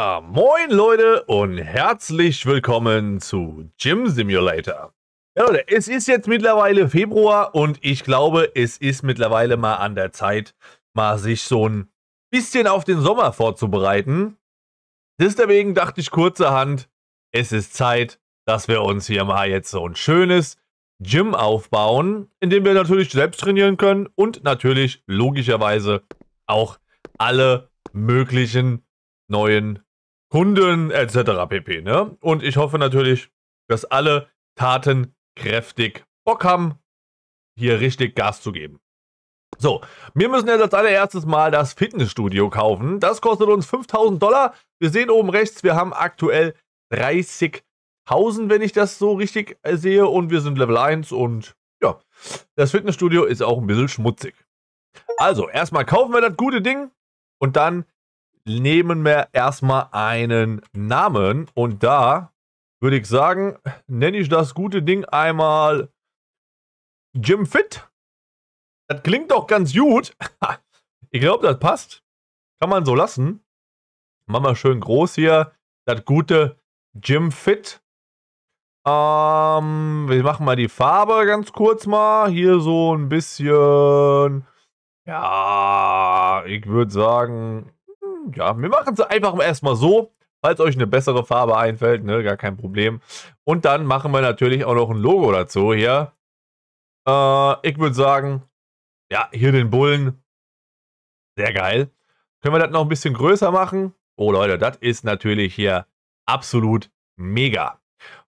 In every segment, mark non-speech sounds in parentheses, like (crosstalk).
Ja, moin Leute und herzlich willkommen zu Gym Simulator. Ja Leute, es ist jetzt mittlerweile Februar und ich glaube, es ist mittlerweile mal an der Zeit, mal sich so ein bisschen auf den Sommer vorzubereiten. Deswegen dachte ich kurzerhand, es ist Zeit, dass wir uns hier mal jetzt so ein schönes Gym aufbauen, in dem wir natürlich selbst trainieren können und natürlich logischerweise auch alle möglichen neuen Kunden etc. pp. Ne? Und ich hoffe natürlich, dass alle tatenkräftig Bock haben, hier richtig Gas zu geben. So, wir müssen jetzt als allererstes mal das Fitnessstudio kaufen. Das kostet uns 5000 Dollar. Wir sehen oben rechts, wir haben aktuell 30.000, wenn ich das so richtig äh, sehe. Und wir sind Level 1 und ja, das Fitnessstudio ist auch ein bisschen schmutzig. Also, erstmal kaufen wir das gute Ding und dann nehmen wir erstmal einen Namen. Und da würde ich sagen, nenne ich das gute Ding einmal Jim Fit. Das klingt doch ganz gut. (laughs) Ich glaube, das passt. Kann man so lassen. Machen wir schön groß hier. Das gute Jim Fit. Ähm, wir machen mal die Farbe ganz kurz mal. Hier so ein bisschen. Ja, ich würde sagen, ja, wir machen es einfach erstmal so. Falls euch eine bessere Farbe einfällt, ne, gar kein Problem. Und dann machen wir natürlich auch noch ein Logo dazu hier. Äh, ich würde sagen, ja, hier den Bullen. Sehr geil. Können wir das noch ein bisschen größer machen? Oh Leute, das ist natürlich hier absolut mega.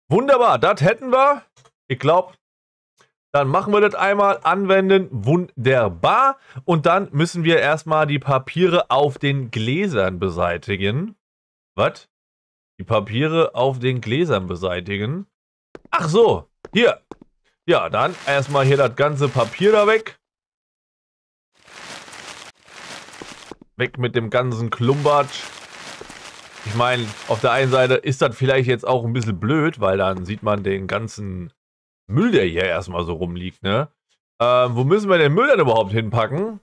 Wunderbar, das hätten wir. Ich glaube, dann machen wir das einmal, anwenden, wunderbar. Und dann müssen wir erstmal die Papiere auf den Gläsern beseitigen. Was? Die Papiere auf den Gläsern beseitigen. Ach so, hier. Ja, dann erstmal hier das ganze Papier da weg. Weg mit dem ganzen Klumbatsch. Ich meine, auf der einen Seite ist das vielleicht jetzt auch ein bisschen blöd, weil dann sieht man den ganzen Müll, der hier erstmal so rumliegt, ne? Ähm, wo müssen wir den Müll denn überhaupt hinpacken?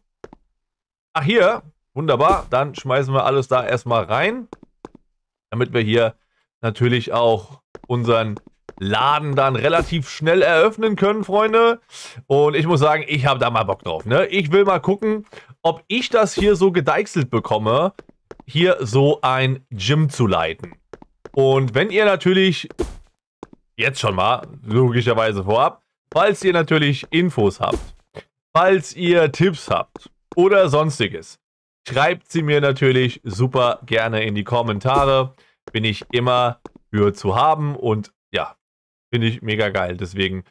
Ach, hier. Wunderbar. Dann schmeißen wir alles da erstmal rein. Damit wir hier natürlich auch unseren Laden dann relativ schnell eröffnen können, Freunde. Und ich muss sagen, ich habe da mal Bock drauf. Ne? Ich will mal gucken, ob ich das hier so gedeichselt bekomme, hier so ein Gym zu leiten. Und wenn ihr natürlich jetzt schon mal, logischerweise vorab, falls ihr natürlich Infos habt, falls ihr Tipps habt oder sonstiges, schreibt sie mir natürlich super gerne in die Kommentare. Bin ich immer für zu haben und ja, finde ich mega geil. Deswegen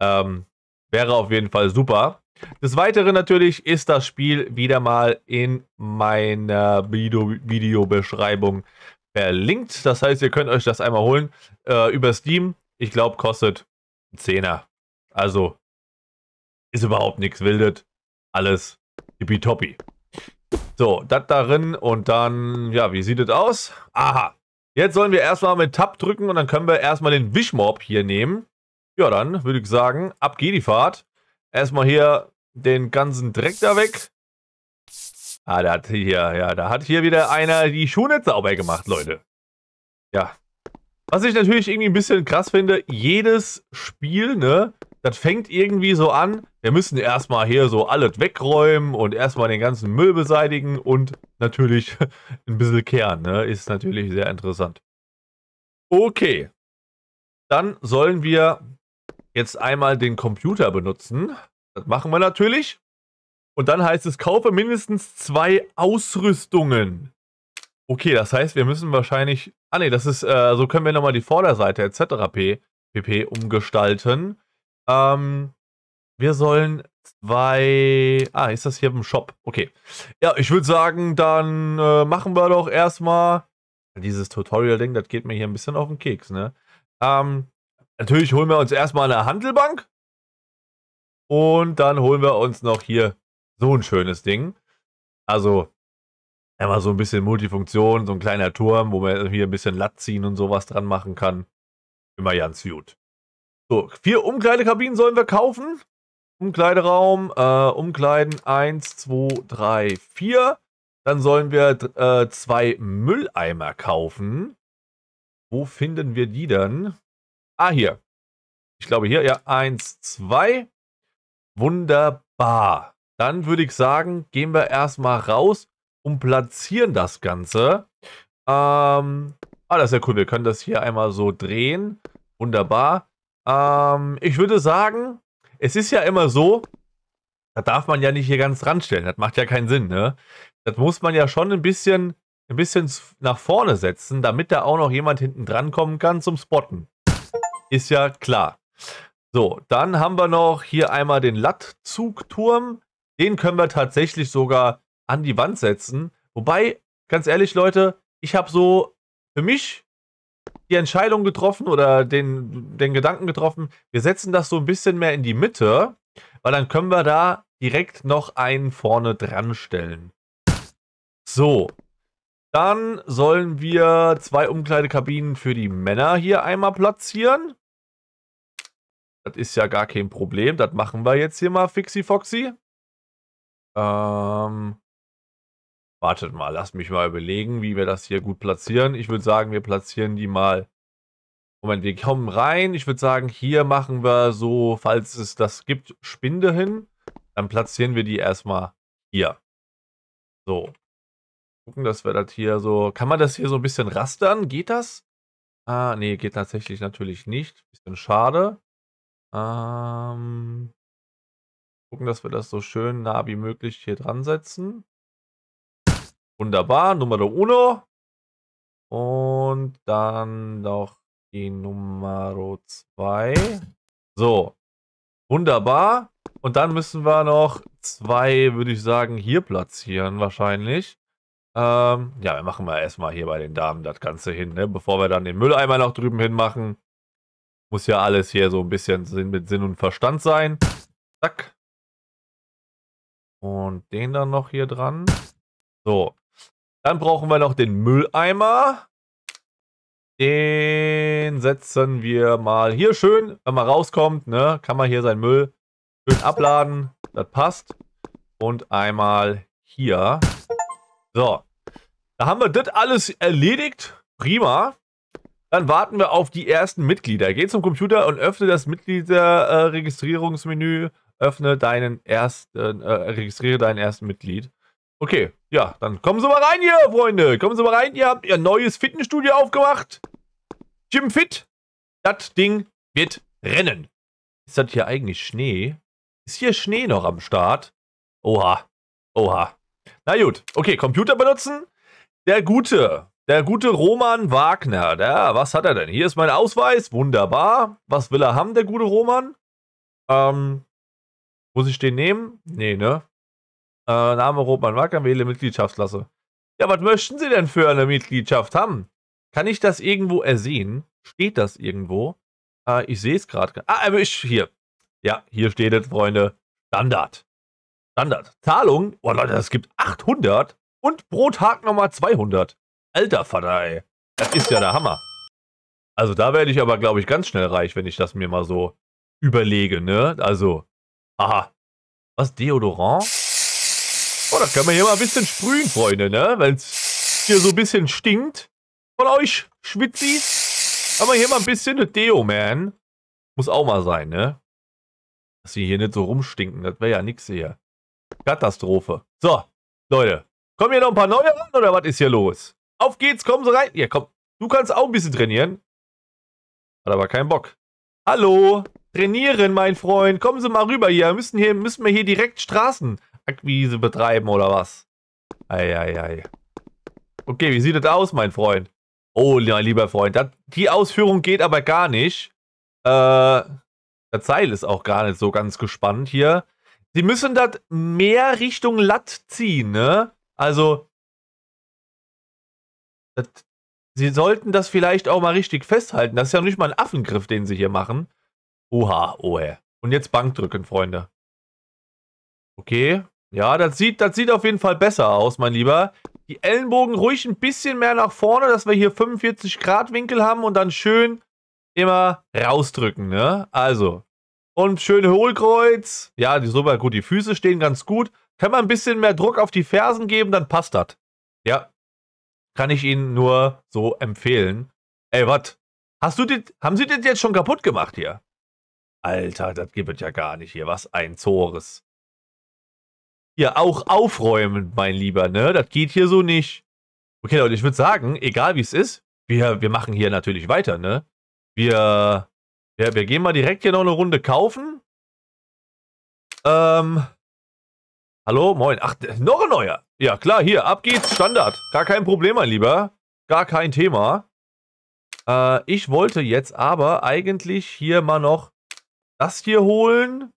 ähm, wäre auf jeden Fall super. Des Weiteren natürlich ist das Spiel wieder mal in meiner Videobeschreibung verlinkt. Das heißt, ihr könnt euch das einmal holen äh, über Steam. Ich glaube, kostet ein Zehner. Also ist überhaupt nichts wildet. Alles tippitoppi. So, das darin und dann, ja, wie sieht es aus? Aha. Jetzt sollen wir erstmal mit Tab drücken und dann können wir erstmal den Wischmob hier nehmen. Ja, dann würde ich sagen, ab geht die Fahrt. Erstmal hier den ganzen Dreck da weg. Ah, da hat hier, ja, da hat hier wieder einer die Schuhe nicht sauber gemacht, Leute. Ja, was ich natürlich irgendwie ein bisschen krass finde, jedes Spiel, ne, das fängt irgendwie so an, wir müssen erstmal hier so alles wegräumen und erstmal den ganzen Müll beseitigen und natürlich (laughs) ein bisschen kehren, ne, ist natürlich sehr interessant. Okay, dann sollen wir jetzt einmal den Computer benutzen. Das machen wir natürlich. Und dann heißt es, kaufe mindestens zwei Ausrüstungen. Okay, das heißt, wir müssen wahrscheinlich. Ah ne, das ist, äh, so können wir nochmal die Vorderseite etc. pp umgestalten. Ähm, wir sollen zwei. Ah, ist das hier im Shop? Okay. Ja, ich würde sagen, dann äh, machen wir doch erstmal dieses Tutorial-Ding, das geht mir hier ein bisschen auf den Keks, ne? Ähm, natürlich holen wir uns erstmal eine Handelbank. Und dann holen wir uns noch hier so ein schönes Ding. Also, er war so ein bisschen Multifunktion, so ein kleiner Turm, wo man hier ein bisschen Latt ziehen und sowas dran machen kann. Immer ganz gut. So, vier Umkleidekabinen sollen wir kaufen. Umkleideraum, äh, umkleiden eins, zwei, drei, vier. Dann sollen wir äh, zwei Mülleimer kaufen. Wo finden wir die dann? Ah, hier. Ich glaube hier, ja, eins, zwei. Wunderbar. Dann würde ich sagen, gehen wir erstmal raus und platzieren das Ganze. Ähm, ah, das ist ja cool. Wir können das hier einmal so drehen. Wunderbar. Ähm, ich würde sagen, es ist ja immer so, da darf man ja nicht hier ganz ranstellen. Das macht ja keinen Sinn, ne? Das muss man ja schon ein bisschen, ein bisschen nach vorne setzen, damit da auch noch jemand hinten dran kommen kann zum Spotten. Ist ja klar. So, dann haben wir noch hier einmal den Lattzugturm. Den können wir tatsächlich sogar an die Wand setzen. Wobei, ganz ehrlich, Leute, ich habe so für mich die Entscheidung getroffen oder den, den Gedanken getroffen, wir setzen das so ein bisschen mehr in die Mitte, weil dann können wir da direkt noch einen vorne dran stellen. So. Dann sollen wir zwei Umkleidekabinen für die Männer hier einmal platzieren. Das ist ja gar kein Problem. Das machen wir jetzt hier mal, Fixi Foxy. Ähm, Wartet mal, lasst mich mal überlegen, wie wir das hier gut platzieren. Ich würde sagen, wir platzieren die mal. Moment, wir kommen rein. Ich würde sagen, hier machen wir so, falls es das gibt, Spinde hin. Dann platzieren wir die erstmal hier. So. Gucken, dass wir das hier so... Kann man das hier so ein bisschen rastern? Geht das? Ah, nee, geht tatsächlich natürlich nicht. Bisschen schade. Ähm, gucken, dass wir das so schön nah wie möglich hier dran setzen. Wunderbar, Nummer uno. Und dann noch die Nummer zwei. So, wunderbar. Und dann müssen wir noch zwei, würde ich sagen, hier platzieren wahrscheinlich. Ähm, ja, wir machen mal erstmal hier bei den Damen das Ganze hin, ne? bevor wir dann den Mülleimer noch drüben hinmachen. Muss ja alles hier so ein bisschen Sinn mit Sinn und Verstand sein. Zack. Und den dann noch hier dran. So. Dann brauchen wir noch den Mülleimer. Den setzen wir mal hier schön, wenn man rauskommt, ne, kann man hier seinen Müll schön abladen. Das passt. Und einmal hier. So. Da haben wir das alles erledigt. Prima. Dann warten wir auf die ersten Mitglieder. Geh zum Computer und öffne das Mitgliederregistrierungsmenü. öffne deinen ersten, äh, registriere deinen ersten Mitglied. Okay, ja, dann kommen Sie mal rein hier, Freunde. Kommen Sie mal rein. Ihr habt Ihr neues Fitnessstudio aufgemacht. Jim Fit. Das Ding wird rennen. Ist das hier eigentlich Schnee? Ist hier Schnee noch am Start? Oha. Oha. Na gut. Okay, Computer benutzen. Der gute, der gute Roman Wagner. Der, was hat er denn? Hier ist mein Ausweis. Wunderbar. Was will er haben, der gute Roman? Ähm, muss ich den nehmen? Nee, ne? Äh, Name Roman Wacker, wähle Mitgliedschaftsklasse. Ja, was möchten Sie denn für eine Mitgliedschaft haben? Kann ich das irgendwo ersehen? Steht das irgendwo? Äh, ich sehe es gerade. Ah, aber ich, hier. Ja, hier steht es, Freunde. Standard. Standard. Zahlung. Oh Leute, es gibt 800 und Brothaken nochmal 200. Alter Vater, ey. Das ist ja der Hammer. Also da werde ich aber, glaube ich, ganz schnell reich, wenn ich das mir mal so überlege, ne? Also, aha. Was, Deodorant? Oh, da können wir hier mal ein bisschen sprühen, Freunde, ne? Wenn es hier so ein bisschen stinkt von euch, Schwitzis, haben wir hier mal ein bisschen eine Deo, man. Muss auch mal sein, ne? Dass sie hier nicht so rumstinken, das wäre ja nix hier. Katastrophe. So, Leute, kommen hier noch ein paar neue ran oder was ist hier los? Auf geht's, kommen Sie rein. Ja, komm, du kannst auch ein bisschen trainieren. Hat aber keinen Bock. Hallo, trainieren, mein Freund. Kommen Sie mal rüber hier. Müssen, hier, müssen wir hier direkt Straßen Akquise betreiben oder was? Eieiei. Ei, ei. Okay, wie sieht das aus, mein Freund? Oh, mein lieber Freund, das, die Ausführung geht aber gar nicht. Äh, der Zeil ist auch gar nicht so ganz gespannt hier. Sie müssen das mehr Richtung Latt ziehen, ne? Also, das, sie sollten das vielleicht auch mal richtig festhalten. Das ist ja nicht mal ein Affengriff, den sie hier machen. Oha, ohe. Und jetzt Bank drücken, Freunde. Okay, ja, das sieht, das sieht auf jeden Fall besser aus, mein Lieber. Die Ellenbogen ruhig ein bisschen mehr nach vorne, dass wir hier 45 Grad Winkel haben und dann schön immer rausdrücken, ne? Also. Und schön Hohlkreuz. Ja, die super gut. Die Füße stehen ganz gut. Kann man ein bisschen mehr Druck auf die Fersen geben, dann passt das. Ja. Kann ich Ihnen nur so empfehlen. Ey, was? Hast du das, haben Sie das jetzt schon kaputt gemacht hier? Alter, das gibt es ja gar nicht hier. Was ein Zores hier auch aufräumen, mein Lieber, ne? Das geht hier so nicht. Okay, Leute, ich würde sagen, egal wie es ist, wir, wir machen hier natürlich weiter, ne? Wir, ja, wir gehen mal direkt hier noch eine Runde kaufen. Ähm, hallo, moin. Ach, noch ein neuer. Ja, klar, hier, ab geht's, Standard. Gar kein Problem, mein Lieber. Gar kein Thema. Äh, ich wollte jetzt aber eigentlich hier mal noch das hier holen.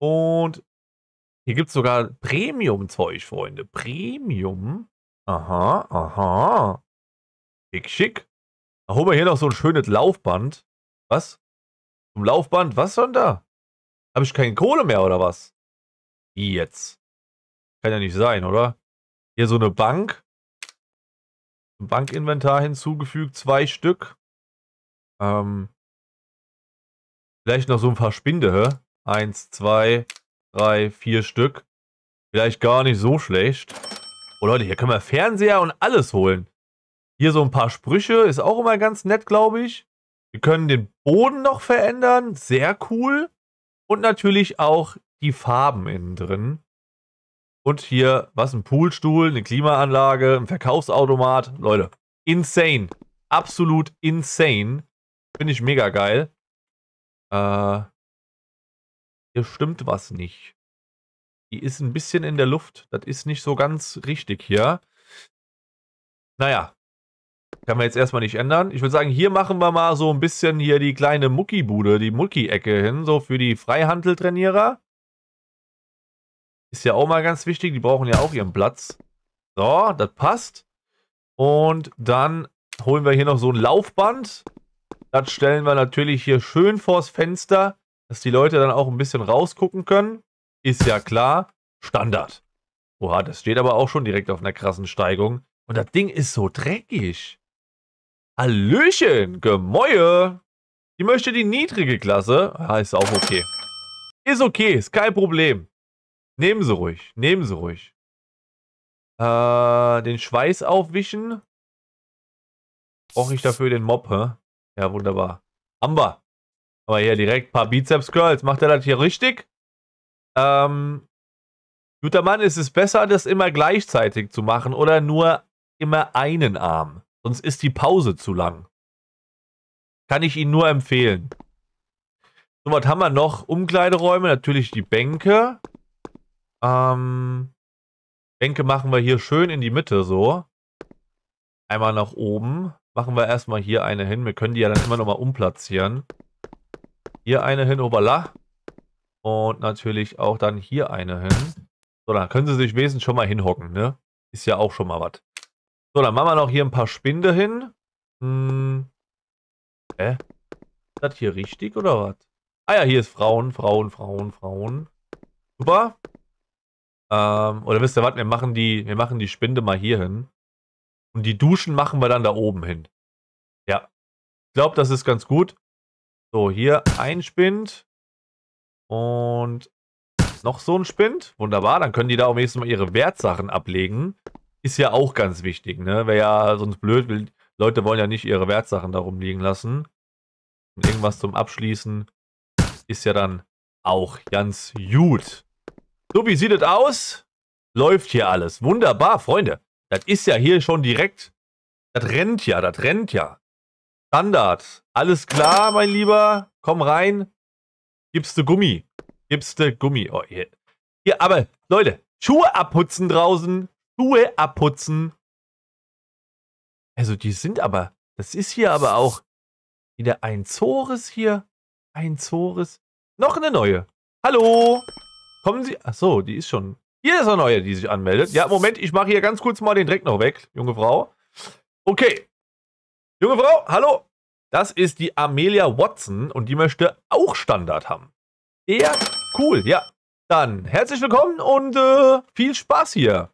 Und hier gibt es sogar Premium-Zeug, Freunde. Premium. Aha, aha. Schick, schick. Da holen wir hier noch so ein schönes Laufband. Was? Zum Laufband? Was denn da? Habe ich keine Kohle mehr oder was? Jetzt. Kann ja nicht sein, oder? Hier so eine Bank. Ein Bankinventar hinzugefügt, zwei Stück. Ähm, vielleicht noch so ein paar Spinde. Eins, zwei, drei, vier Stück. Vielleicht gar nicht so schlecht. Oh Leute, hier können wir Fernseher und alles holen. Hier so ein paar Sprüche, ist auch immer ganz nett, glaube ich. Wir können den Boden noch verändern, sehr cool. Und natürlich auch die Farben innen drin. Und hier, was, ein Poolstuhl, eine Klimaanlage, ein Verkaufsautomat. Leute, insane. Absolut insane. Finde ich mega geil. Äh, hier stimmt was nicht. Die ist ein bisschen in der Luft. Das ist nicht so ganz richtig hier. Naja. Kann man jetzt erstmal nicht ändern. Ich würde sagen, hier machen wir mal so ein bisschen hier die kleine Muckibude, die Mucki-Ecke hin, so für die Freihandeltrainierer. Ist ja auch mal ganz wichtig, die brauchen ja auch ihren Platz. So, das passt. Und dann holen wir hier noch so ein Laufband. Das stellen wir natürlich hier schön vors Fenster dass die Leute dann auch ein bisschen rausgucken können, ist ja klar, Standard. Oha, das steht aber auch schon direkt auf einer krassen Steigung. Und das Ding ist so dreckig. Hallöchen, Gemäue. Die möchte die niedrige Klasse. Ja, ist auch okay. Ist okay, ist kein Problem. Nehmen Sie ruhig, nehmen Sie ruhig. Äh, den Schweiß aufwischen. Brauche ich dafür den Mob, hä? Ja, wunderbar. Amber, aber oh, hier direkt ein paar Bizeps Curls. Macht er das hier richtig? Ähm, guter Mann, ist es besser, das immer gleichzeitig zu machen oder nur immer einen Arm? Sonst ist die Pause zu lang. Kann ich Ihnen nur empfehlen. So, was haben wir noch? Umkleideräume, natürlich die Bänke. Ähm, Bänke machen wir hier schön in die Mitte so. Einmal nach oben. Machen wir erstmal hier eine hin. Wir können die ja dann immer nochmal umplatzieren. Hier eine hin, obala. Und natürlich auch dann hier eine hin. So, dann können sie sich wesentlich schon mal hinhocken, ne? Ist ja auch schon mal was. So, dann machen wir noch hier ein paar Spinde hin. Hm. Hä? Ist das hier richtig oder was? Ah ja, hier ist Frauen, Frauen, Frauen, Frauen. Super. Ähm, oder wisst ihr was? Wir machen, die, wir machen die Spinde mal hier hin. Und die Duschen machen wir dann da oben hin. Ja. Ich glaube, das ist ganz gut. So, hier ein Spind. Und noch so ein Spind. Wunderbar, dann können die da auch nächstes Mal ihre Wertsachen ablegen. Ist ja auch ganz wichtig, ne? Wäre ja sonst blöd, will, Leute wollen ja nicht ihre Wertsachen darum liegen lassen. Und irgendwas zum Abschließen ist ja dann auch ganz gut. So, wie sieht es aus? Läuft hier alles. Wunderbar, Freunde. Das ist ja hier schon direkt. Das rennt ja, das rennt ja. Standard. Alles klar, mein Lieber. Komm rein. Gibst du Gummi. Gibst du Gummi. Oh, hier. Hier, aber, Leute, Schuhe abputzen draußen. Schuhe abputzen. Also, die sind aber, das ist hier aber auch wieder ein Zores hier. Ein Zores. Noch eine neue. Hallo. Kommen Sie. Achso, die ist schon. Hier ist eine neue, die sich anmeldet. Ja, Moment, ich mache hier ganz kurz mal den Dreck noch weg, junge Frau. Okay. Junge Frau, hallo. Das ist die Amelia Watson und die möchte auch Standard haben. Ja, cool, ja. Dann herzlich willkommen und äh, viel Spaß hier.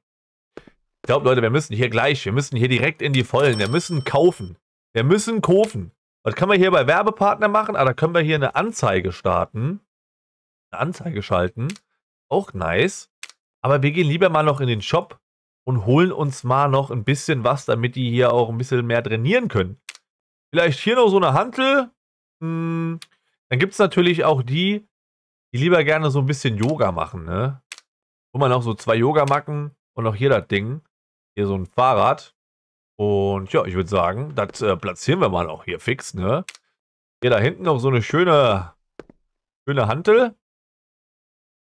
Ich glaube, Leute, wir müssen hier gleich, wir müssen hier direkt in die Vollen, wir müssen kaufen. Wir müssen kaufen. Was kann man hier bei Werbepartner machen? Ah, da können wir hier eine Anzeige starten. Eine Anzeige schalten. Auch nice. Aber wir gehen lieber mal noch in den Shop und holen uns mal noch ein bisschen was, damit die hier auch ein bisschen mehr trainieren können. Vielleicht hier noch so eine Hantel. Hm, dann gibt es natürlich auch die, die lieber gerne so ein bisschen Yoga machen, ne? Guck mal, noch so zwei Yogamacken und noch hier das Ding. Hier so ein Fahrrad. Und ja, ich würde sagen, das äh, platzieren wir mal auch hier fix, ne? Hier da hinten noch so eine schöne, schöne Hantel.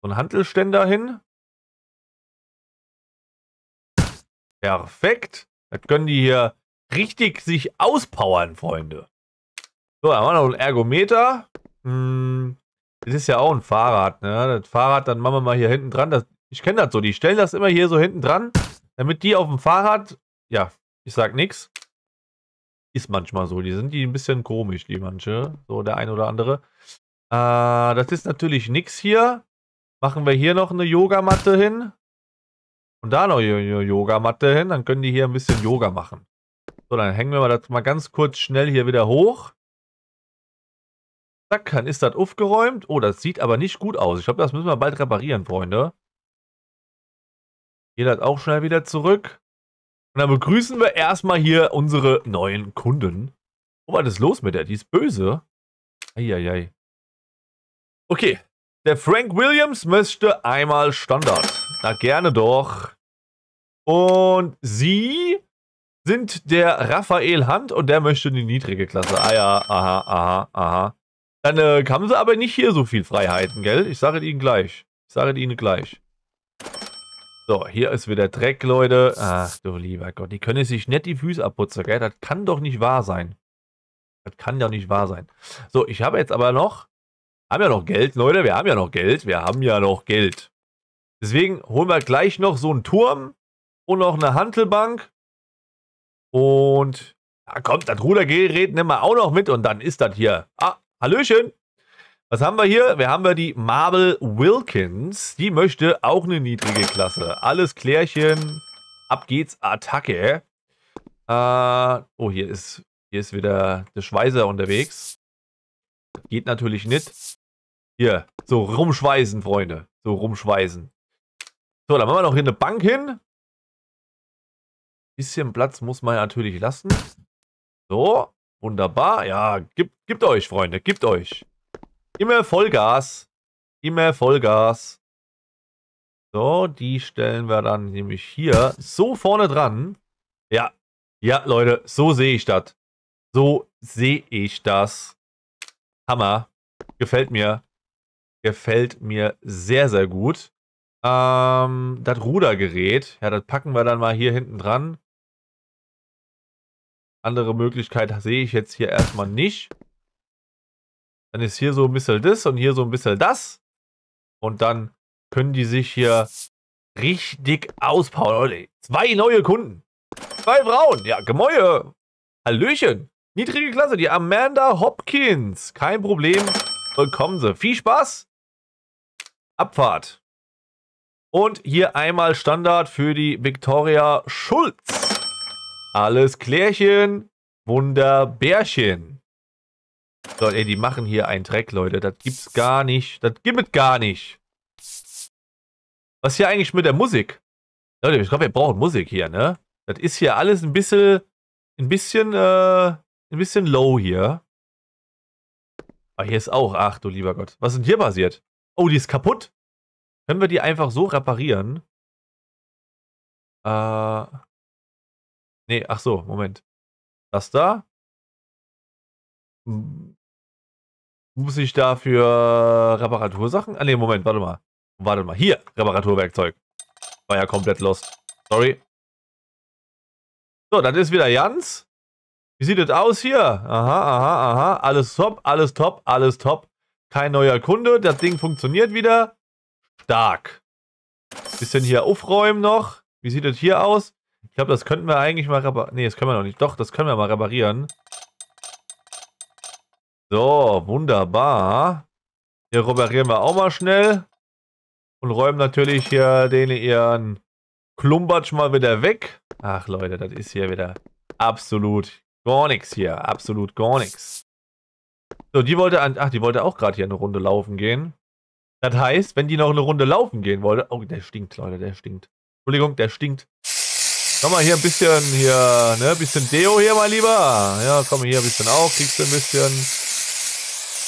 So ein Hantelständer hin. Perfekt. Dann können die hier richtig sich auspowern, Freunde. So, dann haben wir noch ein Ergometer. Hm, das ist ja auch ein Fahrrad, ne? Das Fahrrad, dann machen wir mal hier hinten dran. Das, ich kenne das so. Die stellen das immer hier so hinten dran, damit die auf dem Fahrrad. Ja, ich sag nichts. Ist manchmal so. Die sind die ein bisschen komisch, die manche. So der ein oder andere. Äh, das ist natürlich nichts hier. Machen wir hier noch eine Yogamatte hin. Und da noch eine Yogamatte hin, dann können die hier ein bisschen Yoga machen. So, dann hängen wir das mal ganz kurz schnell hier wieder hoch. Zack, dann ist das aufgeräumt. Oh, das sieht aber nicht gut aus. Ich glaube, das müssen wir bald reparieren, Freunde. Hier das auch schnell wieder zurück. Und dann begrüßen wir erstmal hier unsere neuen Kunden. Oh, was ist los mit der? Die ist böse. Eieiei. Okay, der Frank Williams möchte einmal Standard. Na gerne doch. Und sie sind der Raphael Hand und der möchte in die niedrige Klasse. Ah ja, aha, aha, aha. Dann äh, haben sie aber nicht hier so viel Freiheiten, gell? Ich sage es ihnen gleich. Ich sage es ihnen gleich. So, hier ist wieder Dreck, Leute. Ach du lieber Gott, die können sich nicht die Füße abputzen, gell? Das kann doch nicht wahr sein. Das kann doch nicht wahr sein. So, ich habe jetzt aber noch... Haben ja noch Geld, Leute. Wir haben ja noch Geld. Wir haben ja noch Geld. Deswegen holen wir gleich noch so einen Turm und noch eine Hantelbank. Und da kommt, das Rudergerät nehmen wir auch noch mit und dann ist das hier. Ah, Hallöchen. Was haben wir hier? Wir haben wir die Marvel Wilkins. Die möchte auch eine niedrige Klasse. Alles Klärchen. Ab geht's, Attacke. Äh, oh, hier ist, hier ist wieder der Schweißer unterwegs. Geht natürlich nicht. Hier, so rumschweißen, Freunde. So rumschweißen. So, dann machen wir noch hier eine Bank hin. Bisschen Platz muss man natürlich lassen. So, wunderbar. Ja, gibt, gibt euch, Freunde, gibt euch. Immer Vollgas. Immer Vollgas. So, die stellen wir dann nämlich hier so vorne dran. Ja, ja, Leute, so sehe ich das. So sehe ich das. Hammer. Gefällt mir. Gefällt mir sehr, sehr gut. Ähm, das Rudergerät, ja, das packen wir dann mal hier hinten dran. Andere Möglichkeit sehe ich jetzt hier erstmal nicht. Dann ist hier so ein bisschen das und hier so ein bisschen das. Und dann können die sich hier richtig ausbauen. Leute, zwei neue Kunden. Zwei Frauen. Ja, Gemäue. Hallöchen. Niedrige Klasse, die Amanda Hopkins. Kein Problem. Bekommen sie. Viel Spaß. Abfahrt. Und hier einmal Standard für die Victoria Schulz. Alles Klärchen. Wunderbärchen. So, ey, die machen hier einen Dreck, Leute. Das gibt's gar nicht. Das gibt es gar nicht. Was ist hier eigentlich mit der Musik? Leute, ich glaube, wir brauchen Musik hier, ne? Das ist hier alles ein bisschen, ein bisschen, äh, ein bisschen low hier. Aber ah, hier ist auch, ach du lieber Gott. Was ist denn hier passiert? Oh, die ist kaputt. Können wir die einfach so reparieren? Äh, Nee, ach so, Moment. Das da? Hm. Muss ich dafür Reparatursachen? Ah, nee, Moment, warte mal. Warte mal. Hier, Reparaturwerkzeug. War ja komplett lost. Sorry. So, das ist wieder Jans. Wie sieht es aus hier? Aha, aha, aha. Alles top, alles top, alles top. Kein neuer Kunde. Das Ding funktioniert wieder. Stark. Bisschen hier aufräumen noch. Wie sieht es hier aus? Ich glaube, das könnten wir eigentlich mal reparieren. Nee, das können wir noch nicht. Doch, das können wir mal reparieren. So, wunderbar. Hier reparieren wir auch mal schnell. Und räumen natürlich hier den ihren Klumbatsch mal wieder weg. Ach Leute, das ist hier wieder absolut gar nichts hier. Absolut gar nichts. So, die wollte an. Ach, die wollte auch gerade hier eine Runde laufen gehen. Das heißt, wenn die noch eine Runde laufen gehen wollte. Oh, der stinkt, Leute, der stinkt. Entschuldigung, der stinkt. Komm mal hier ein bisschen hier, ne? bisschen Deo hier mal lieber. Ja, komm hier ein bisschen auch, kriegst du ein bisschen.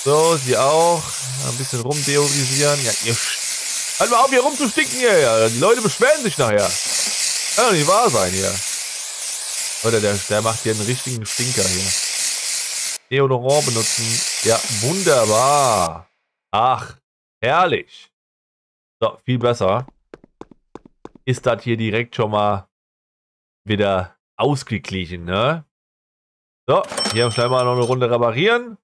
So, sie auch. Ein bisschen rumdeorisieren. Ja, ihr Halt mal auf, hier rumzusticken hier. Ja, die Leute beschweren sich nachher. Kann doch nicht wahr sein hier. Leute, der, der macht hier einen richtigen Stinker hier. Deodorant benutzen. Ja, wunderbar. Ach, herrlich. So, viel besser. Ist das hier direkt schon mal wieder ausgeglichen, ne? So, hier gleich mal noch eine Runde reparieren.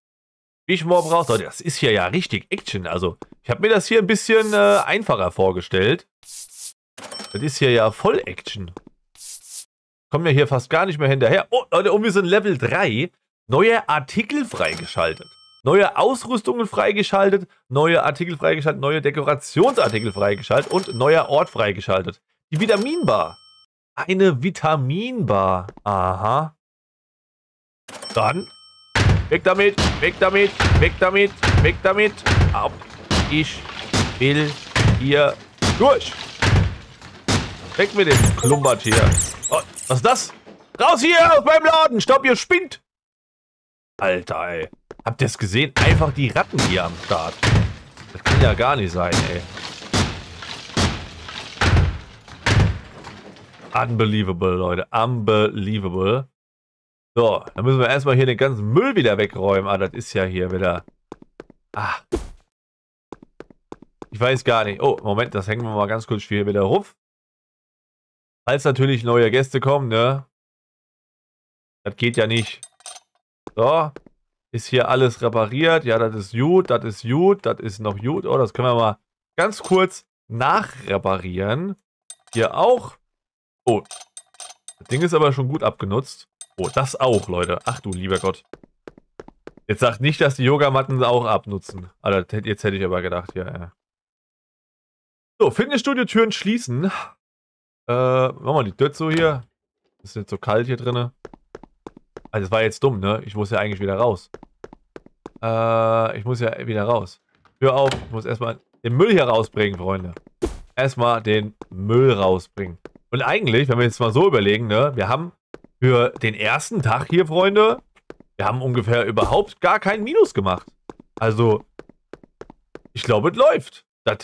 Ich mal braucht. So, das ist hier ja richtig Action. Also, ich habe mir das hier ein bisschen äh, einfacher vorgestellt. Das ist hier ja voll Action. Kommen wir hier fast gar nicht mehr hinterher. Oh, Leute, und wir sind Level 3. Neue Artikel freigeschaltet. Neue Ausrüstungen freigeschaltet. Neue Artikel freigeschaltet. Neue Dekorationsartikel freigeschaltet. Und neuer Ort freigeschaltet. Die Vitaminbar. Eine Vitaminbar. Aha. Dann. Weg damit, weg damit, weg damit, weg damit. Ab. Ich will hier durch. Weg mit dem Klumpertier. Oh, was ist das? Raus hier aus meinem Laden. Stopp, ihr spinnt. Alter, ey. Habt ihr es gesehen? Einfach die Ratten hier am Start. Das kann ja gar nicht sein, ey. Unbelievable, Leute. Unbelievable. So, dann müssen wir erstmal hier den ganzen Müll wieder wegräumen. Ah, das ist ja hier wieder... Ah. Ich weiß gar nicht. Oh, Moment, das hängen wir mal ganz kurz hier wieder ruf. Falls natürlich neue Gäste kommen, ne? Das geht ja nicht. So. Ist hier alles repariert. Ja, das ist gut, das ist gut, das ist noch gut. Oh, das können wir mal ganz kurz nachreparieren. Hier auch. Oh. Das Ding ist aber schon gut abgenutzt. Oh, das auch, Leute. Ach du lieber Gott. Jetzt sagt nicht, dass die Yogamatten auch abnutzen. Alter, jetzt hätte ich aber gedacht, ja, ja. So, Fitnessstudio-Türen schließen. Äh, machen wir die Tür hier. Ist jetzt so kalt hier drinnen. Also, das war jetzt dumm, ne? Ich muss ja eigentlich wieder raus. Äh, ich muss ja wieder raus. Hör auf, ich muss erstmal den Müll hier rausbringen, Freunde. Erstmal den Müll rausbringen. Und eigentlich, wenn wir jetzt mal so überlegen, ne, wir haben für den ersten Tag hier, Freunde, wir haben ungefähr überhaupt gar keinen Minus gemacht. Also, ich glaube, es läuft. Das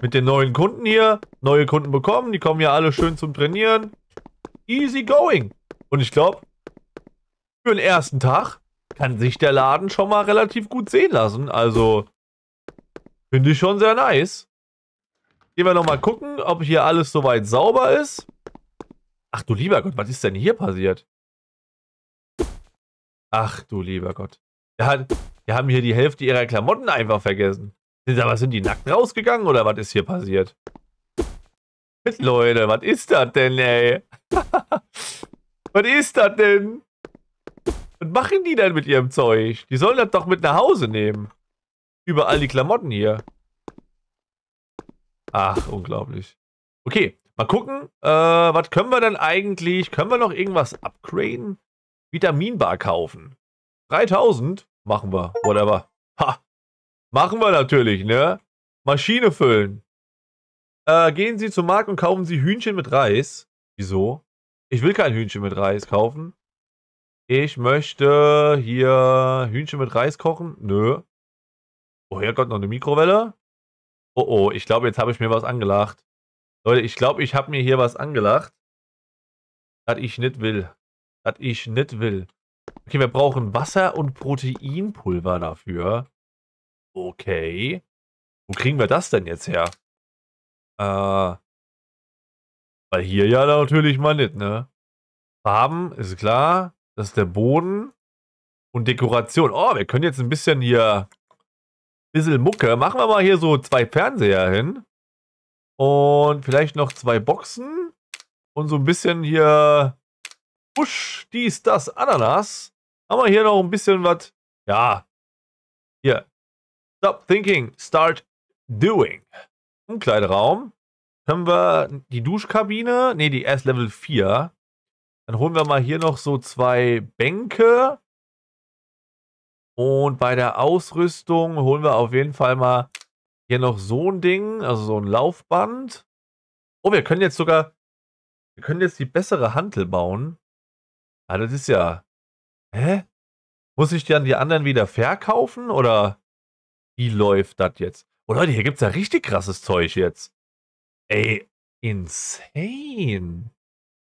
mit den neuen Kunden hier, neue Kunden bekommen, die kommen ja alle schön zum Trainieren. Easy going. Und ich glaube, für den ersten Tag kann sich der Laden schon mal relativ gut sehen lassen. Also, finde ich schon sehr nice. Gehen wir nochmal gucken, ob hier alles soweit sauber ist. Ach du lieber Gott, was ist denn hier passiert? Ach du lieber Gott. Wir, hat, wir haben hier die Hälfte ihrer Klamotten einfach vergessen. Sind, aber sind die nackt rausgegangen oder was ist hier passiert? (laughs) Leute, was ist das denn, ey? (laughs) was ist das denn? Was machen die denn mit ihrem Zeug? Die sollen das doch mit nach Hause nehmen. Überall die Klamotten hier. Ach, unglaublich. Okay, mal gucken. Äh, was können wir denn eigentlich? Können wir noch irgendwas upgraden? Vitaminbar kaufen. 3000 machen wir, whatever. Ha, machen wir natürlich, ne? Maschine füllen. Äh, gehen Sie zum Markt und kaufen Sie Hühnchen mit Reis. Wieso? Ich will kein Hühnchen mit Reis kaufen. Ich möchte hier Hühnchen mit Reis kochen. Nö. Oh Herrgott, noch eine Mikrowelle. Oh oh, ich glaube, jetzt habe ich mir was angelacht. Leute, ich glaube, ich habe mir hier was angelacht. Das ich nicht will. Das ich nicht will. Okay, wir brauchen Wasser und Proteinpulver dafür. Okay. Wo kriegen wir das denn jetzt her? Äh. Weil hier ja natürlich mal nicht, ne? Farben, ist klar. Das ist der Boden. Und Dekoration. Oh, wir können jetzt ein bisschen hier bisschen Mucke. Machen wir mal hier so zwei Fernseher hin. Und vielleicht noch zwei Boxen. Und so ein bisschen hier Busch, dies, das, Ananas. Haben wir hier noch ein bisschen was. Ja. Hier. Stop thinking, start doing. Umkleideraum. Haben wir die Duschkabine? Ne, die erst Level 4. Dann holen wir mal hier noch so zwei Bänke. Und bei der Ausrüstung holen wir auf jeden Fall mal hier noch so ein Ding, also so ein Laufband. Oh, wir können jetzt sogar, wir können jetzt die bessere Hantel bauen. Ah, das ist ja, hä? Muss ich dann die anderen wieder verkaufen oder wie läuft das jetzt? Oh Leute, hier gibt es ja richtig krasses Zeug jetzt. Ey, insane.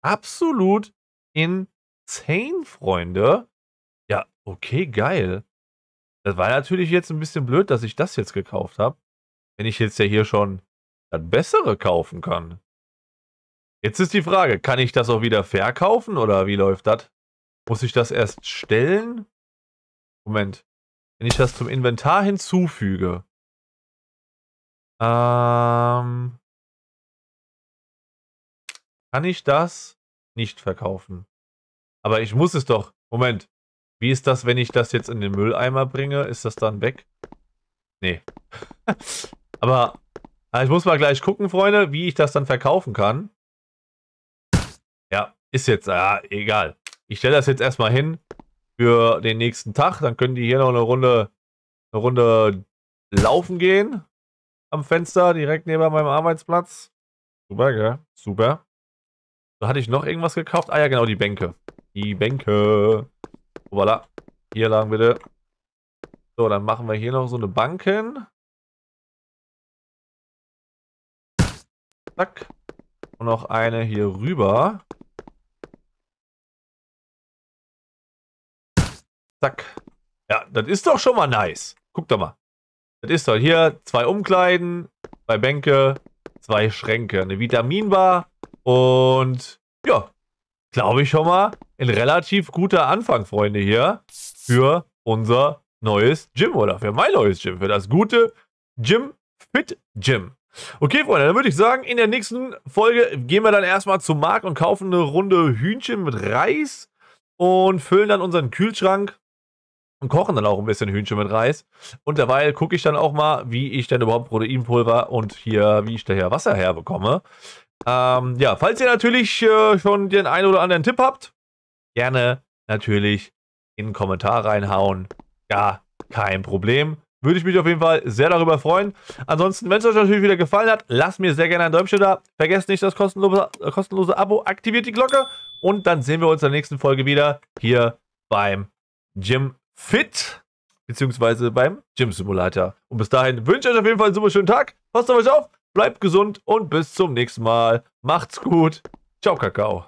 Absolut insane, Freunde. Ja, okay, geil. Das war natürlich jetzt ein bisschen blöd, dass ich das jetzt gekauft habe. Wenn ich jetzt ja hier schon das Bessere kaufen kann. Jetzt ist die Frage, kann ich das auch wieder verkaufen oder wie läuft das? Muss ich das erst stellen? Moment. Wenn ich das zum Inventar hinzufüge. Ähm, kann ich das nicht verkaufen? Aber ich muss es doch. Moment. Wie ist das, wenn ich das jetzt in den Mülleimer bringe? Ist das dann weg? Nee. (laughs) Aber ah, ich muss mal gleich gucken, Freunde, wie ich das dann verkaufen kann. Ja, ist jetzt, ja, ah, egal. Ich stelle das jetzt erstmal hin für den nächsten Tag. Dann können die hier noch eine Runde, eine Runde laufen gehen. Am Fenster, direkt neben meinem Arbeitsplatz. Super, gell? Super. Da hatte ich noch irgendwas gekauft. Ah ja, genau, die Bänke. Die Bänke. Voilà. Hier lang bitte. So, dann machen wir hier noch so eine Bank hin. Zack. Und noch eine hier rüber. Zack. Ja, das ist doch schon mal nice. Guck doch mal. Das ist doch hier zwei Umkleiden, zwei Bänke, zwei Schränke, eine Vitaminbar und ja, glaube ich, schon mal ein relativ guter Anfang, Freunde, hier für unser neues Gym oder für mein neues Gym, für das gute Gym Fit Gym. Okay, Freunde, dann würde ich sagen, in der nächsten Folge gehen wir dann erstmal zum Markt und kaufen eine Runde Hühnchen mit Reis und füllen dann unseren Kühlschrank und kochen dann auch ein bisschen Hühnchen mit Reis. Und derweil gucke ich dann auch mal, wie ich denn überhaupt Proteinpulver und hier, wie ich daher Wasser herbekomme. Ähm, ja, falls ihr natürlich äh, schon den einen oder anderen Tipp habt, gerne natürlich in den Kommentar reinhauen. Ja, kein Problem. Würde ich mich auf jeden Fall sehr darüber freuen. Ansonsten, wenn es euch natürlich wieder gefallen hat, lasst mir sehr gerne ein Däumchen da. Vergesst nicht das kostenlose, kostenlose Abo, aktiviert die Glocke und dann sehen wir uns in der nächsten Folge wieder hier beim Gym Fit beziehungsweise beim Gym Simulator. Und bis dahin wünsche ich euch auf jeden Fall einen super schönen Tag. Passt auf euch auf Bleibt gesund und bis zum nächsten Mal. Macht's gut. Ciao, Kakao.